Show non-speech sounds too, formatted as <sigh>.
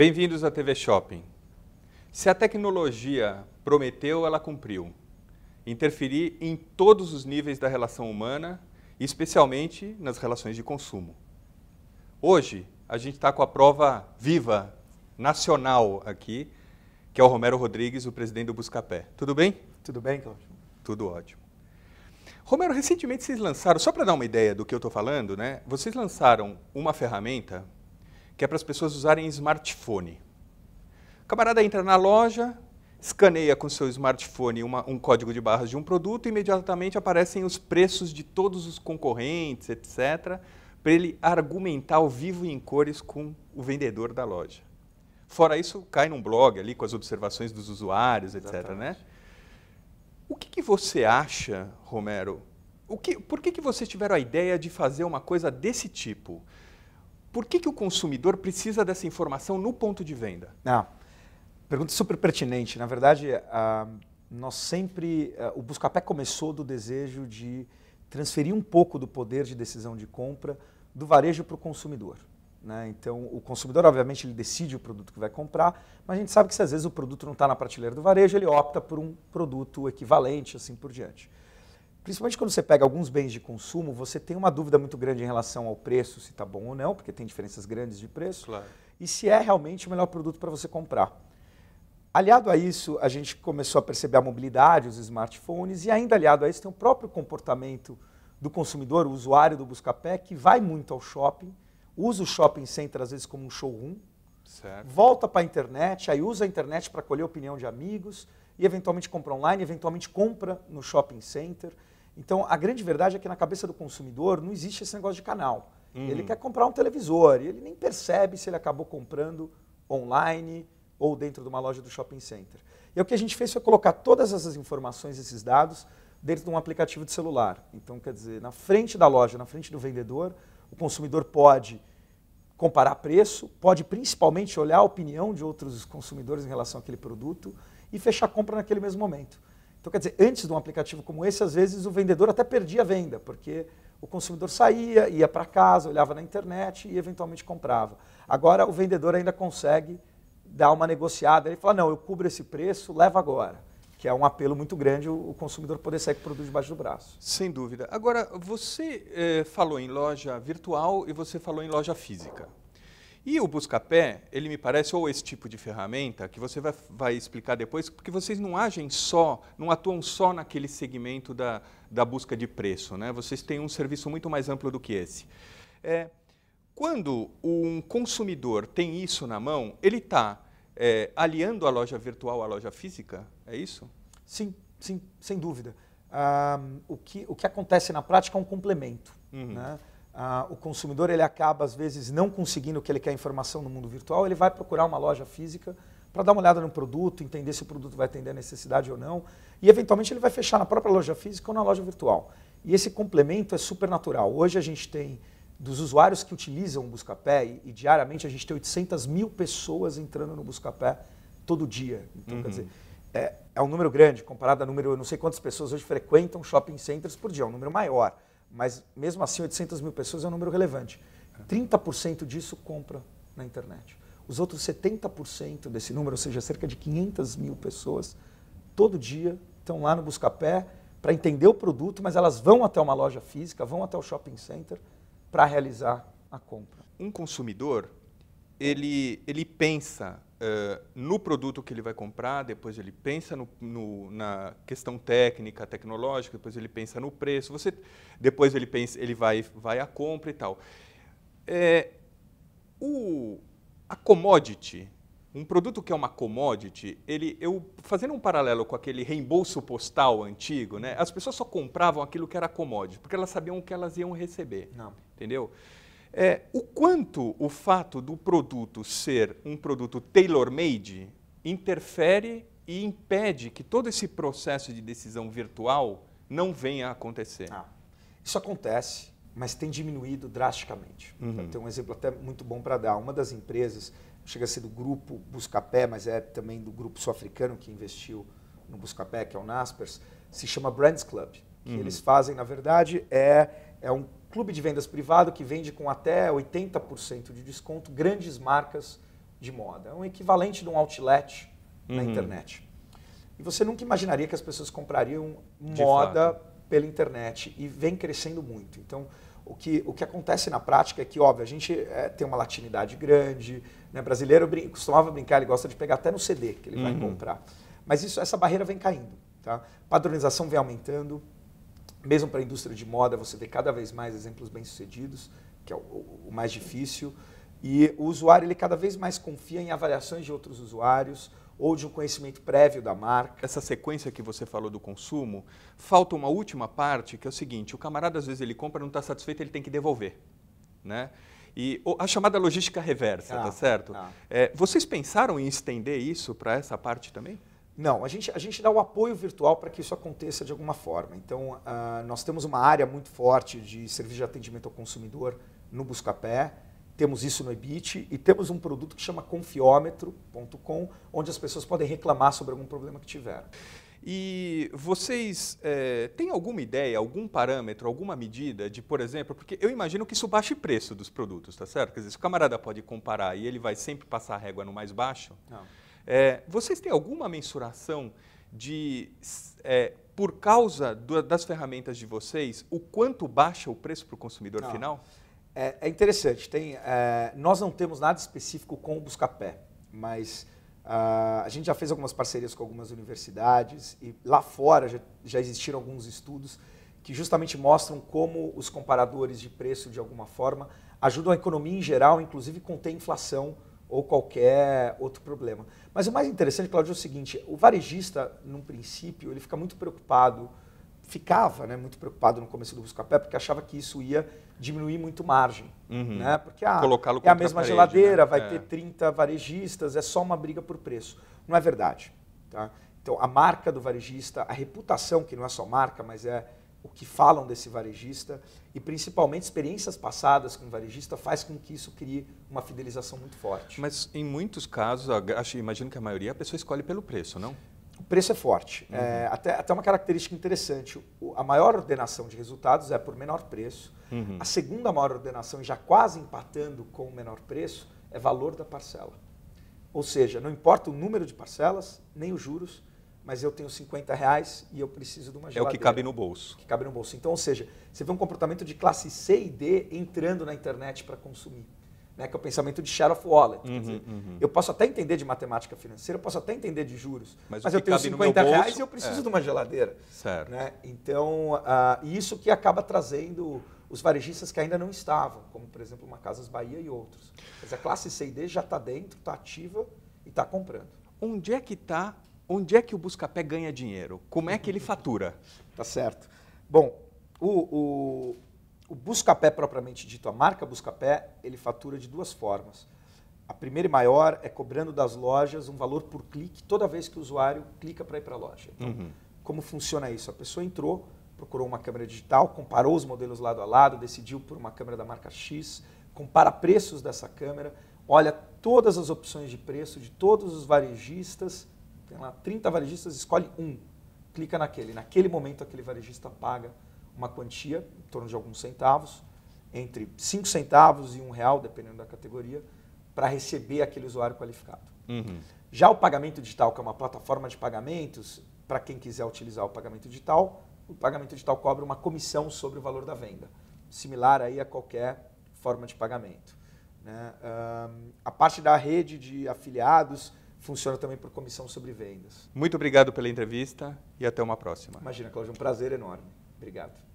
Bem-vindos à TV Shopping. Se a tecnologia prometeu, ela cumpriu. Interferir em todos os níveis da relação humana, especialmente nas relações de consumo. Hoje, a gente está com a prova viva, nacional aqui, que é o Romero Rodrigues, o presidente do Buscapé. Tudo bem? Tudo bem, Cláudio. Tudo ótimo. Romero, recentemente vocês lançaram, só para dar uma ideia do que eu estou falando, né? Vocês lançaram uma ferramenta que é para as pessoas usarem smartphone. O camarada entra na loja, escaneia com seu smartphone uma, um código de barras de um produto e imediatamente aparecem os preços de todos os concorrentes, etc., para ele argumentar ao vivo e em cores com o vendedor da loja. Fora isso, cai num blog ali com as observações dos usuários, etc. Né? O que, que, você acha, Romero? O que, por que, que vocês tiveram a ideia de fazer uma coisa desse tipo? Por que, que o consumidor precisa dessa informação no ponto de venda? Ah, pergunta super pertinente. Na verdade, ah, nós sempre. Ah, o Buscapé começou do desejo de transferir um pouco do poder de decisão de compra do varejo para o consumidor. Né? Então, o consumidor, obviamente, ele decide o produto que vai comprar, mas a gente sabe que se às vezes o produto não está na prateleira do varejo, ele opta por um produto equivalente, assim por diante principalmente quando você pega alguns bens de consumo, você tem uma dúvida muito grande em relação ao preço, se está bom ou não, porque tem diferenças grandes de preço, claro. e se é realmente o melhor produto para você comprar. Aliado a isso, a gente começou a perceber a mobilidade, os smartphones, e ainda aliado a isso, tem o próprio comportamento do consumidor, o usuário do Buscapé, que vai muito ao shopping, usa o shopping center às vezes como um showroom, certo. volta para a internet, aí usa a internet para colher opinião de amigos, e eventualmente compra online, eventualmente compra no shopping center. Então, a grande verdade é que na cabeça do consumidor não existe esse negócio de canal. Uhum. Ele quer comprar um televisor e ele nem percebe se ele acabou comprando online ou dentro de uma loja do shopping center. E o que a gente fez foi colocar todas essas informações, esses dados, dentro de um aplicativo de celular. Então, quer dizer, na frente da loja, na frente do vendedor, o consumidor pode comparar preço, pode principalmente olhar a opinião de outros consumidores em relação àquele produto e fechar a compra naquele mesmo momento. Então, quer dizer, antes de um aplicativo como esse, às vezes o vendedor até perdia a venda, porque o consumidor saía, ia para casa, olhava na internet e eventualmente comprava. Agora o vendedor ainda consegue dar uma negociada, ele fala, não, eu cubro esse preço, leva agora. Que é um apelo muito grande o consumidor poder sair com o produto debaixo do braço. Sem dúvida. Agora, você eh, falou em loja virtual e você falou em loja física. E o Buscapé, ele me parece, ou esse tipo de ferramenta, que você vai, vai, explicar depois, porque vocês não agem só, não atuam só naquele segmento da, da busca de preço, né? Vocês têm um serviço muito mais amplo do que esse. É, quando um consumidor tem isso na mão, ele está é, aliando a loja virtual à loja física? É isso? Sim, sim, sem dúvida. Ah, o, que, o que acontece na prática é um complemento, uhum. né? ah, o consumidor ele acaba às vezes não conseguindo o que ele quer informação no mundo virtual, ele vai procurar uma loja física para dar uma olhada no produto, entender se o produto vai atender a necessidade ou não, e eventualmente ele vai fechar na própria loja física ou na loja virtual. E esse complemento é super natural. Hoje a gente tem dos usuários que utilizam o Buscapé e, e diariamente a gente tem 800 mil pessoas entrando no Buscapé todo dia. Então, uhum. quer dizer, é, é um número grande comparado a número, eu não sei quantas pessoas hoje frequentam shopping centers por dia, é um número maior mas mesmo assim 800 mil pessoas é um número relevante. 30% disso compra na internet. Os outros 70% desse número, ou seja, cerca de 500 mil pessoas, todo dia estão lá no Buscapé para entender o produto, mas elas vão até uma loja física, vão até o shopping center para realizar a compra. Um consumidor ele, ele pensa uh, no produto que ele vai comprar, depois ele pensa no, no, na questão técnica, tecnológica, depois ele pensa no preço, você, depois ele pensa, ele vai, vai à compra e tal. É, o, a commodity, um produto que é uma commodity, ele, eu fazendo um paralelo com aquele reembolso postal antigo, né? As pessoas só compravam aquilo que era commodity, porque elas sabiam o que elas iam receber. Não. Entendeu? É, o quanto o fato do produto ser um produto tailor-made interfere e impede que todo esse processo de decisão virtual não venha a acontecer? Ah, isso acontece, mas tem diminuído drasticamente. Uhum. Tem um exemplo até muito bom para dar. Uma das empresas, chega a ser do grupo Buscapé, mas é também do grupo sul-africano que investiu no Buscapé, que é o Naspers, se chama Brands Club. O que uhum. eles fazem, na verdade, é, é um clube de vendas privado que vende com até 80% de desconto grandes marcas de moda. É um equivalente de um outlet uhum. na internet. E você nunca imaginaria que as pessoas comprariam de moda fato. pela internet e vem crescendo muito. Então, o que, o que acontece na prática é que, óbvio, a gente é, tem uma latinidade grande, né? brasileiro brin costumava brincar, ele gosta de pegar até no CD que ele uhum. vai comprar. Mas isso, essa barreira vem caindo. Tá? Padronização vem aumentando, mesmo para a indústria de moda, você tem cada vez mais exemplos bem-sucedidos, que é o, o, mais difícil. E o usuário ele cada vez mais confia em avaliações de outros usuários ou de um conhecimento prévio da marca. Essa sequência que você falou do consumo, falta uma última parte, que é o seguinte, o camarada às vezes ele compra, não está satisfeito, ele tem que devolver, né? E a chamada logística reversa, ah, tá certo? Ah. É, vocês pensaram em estender isso para essa parte também? Não, a gente, a gente dá o apoio virtual para que isso aconteça de alguma forma. Então, uh, nós temos uma área muito forte de serviço de atendimento ao consumidor no Buscapé, temos isso no EBIT e temos um produto que chama confiômetro.com, onde as pessoas podem reclamar sobre algum problema que tiveram. E vocês é, têm alguma ideia, algum parâmetro, alguma medida de, por exemplo, porque eu imagino que isso baixe o preço dos produtos, tá certo? Quer dizer, se o camarada pode comparar e ele vai sempre passar a régua no mais baixo, Não. É, vocês têm alguma mensuração de, é, por causa do, das ferramentas de vocês, o quanto baixa o preço para o consumidor não. final? É, é, interessante. Tem, é, nós não temos nada específico com o Buscapé, mas Uh, a gente já fez algumas parcerias com algumas universidades e lá fora já, já, existiram alguns estudos que justamente mostram como os comparadores de preço, de alguma forma, ajudam a economia em geral, inclusive conter inflação ou qualquer outro problema. Mas o mais interessante, Claudio, é o seguinte: o varejista, num princípio, ele fica muito preocupado, ficava né, muito preocupado no começo do Buscapé, porque achava que isso ia diminuir muito margem. Uhum. Né? Porque ah, é a mesma a parede, geladeira, né? vai é. ter 30 varejistas, é só uma briga por preço. Não é verdade. Tá? Então, a marca do varejista, a reputação, que não é só marca, mas é o que falam desse varejista e principalmente experiências passadas com o varejista faz com que isso crie uma fidelização muito forte. Mas em muitos casos, acho, imagino que a maioria, a pessoa escolhe pelo preço, não? O preço é forte. Uhum. É, até, até uma característica interessante, o, a maior ordenação de resultados é por menor preço. Uhum. A segunda maior ordenação, já quase empatando com o menor preço, é valor da parcela. Ou seja, não importa o número de parcelas, nem os juros, mas eu tenho 50 reais e eu preciso de uma geladeira. É o que cabe no bolso. Que cabe no bolso. Então, ou seja, você vê um comportamento de classe C e D entrando na internet para consumir. Né, que é o pensamento de share of wallet. Uhum, dizer, uhum. Eu posso até entender de matemática financeira, eu posso até entender de juros, mas, mas eu tenho 50 bolso, reais e eu é. preciso é. de uma geladeira. Certo. Né? Então, uh, isso que acaba trazendo os varejistas que ainda não estavam, como por exemplo uma Casas Bahia e outros. Mas a classe C e D já está dentro, está ativa e está comprando. Onde é que está onde é que o Buscapé ganha dinheiro? Como é que ele fatura? <laughs> Tá certo. Bom, o, o, o Buscapé propriamente dito, a marca Buscapé, ele fatura de duas formas. A primeira e maior é cobrando das lojas um valor por clique toda vez que o usuário clica para ir para a loja. Então, uhum. como funciona isso? A pessoa entrou, procurou uma câmera digital, comparou os modelos lado a lado, decidiu por uma câmera da marca X, compara preços dessa câmera, olha todas as opções de preço de todos os varejistas tem lá 30 varejistas, escolhe um, clica naquele. Naquele momento, aquele varejista paga uma quantia, em torno de alguns centavos, entre 5 centavos e 1 um real, dependendo da categoria, para receber aquele usuário qualificado. Uhum. Já o pagamento digital, que é uma plataforma de pagamentos, para quem quiser utilizar o pagamento digital, o pagamento digital cobra uma comissão sobre o valor da venda, similar aí a qualquer forma de pagamento. Né? Um, a parte da rede de afiliados, funciona também por comissão sobre vendas. Muito obrigado pela entrevista e até uma próxima. Imagina, Cláudio, um prazer enorme. Obrigado.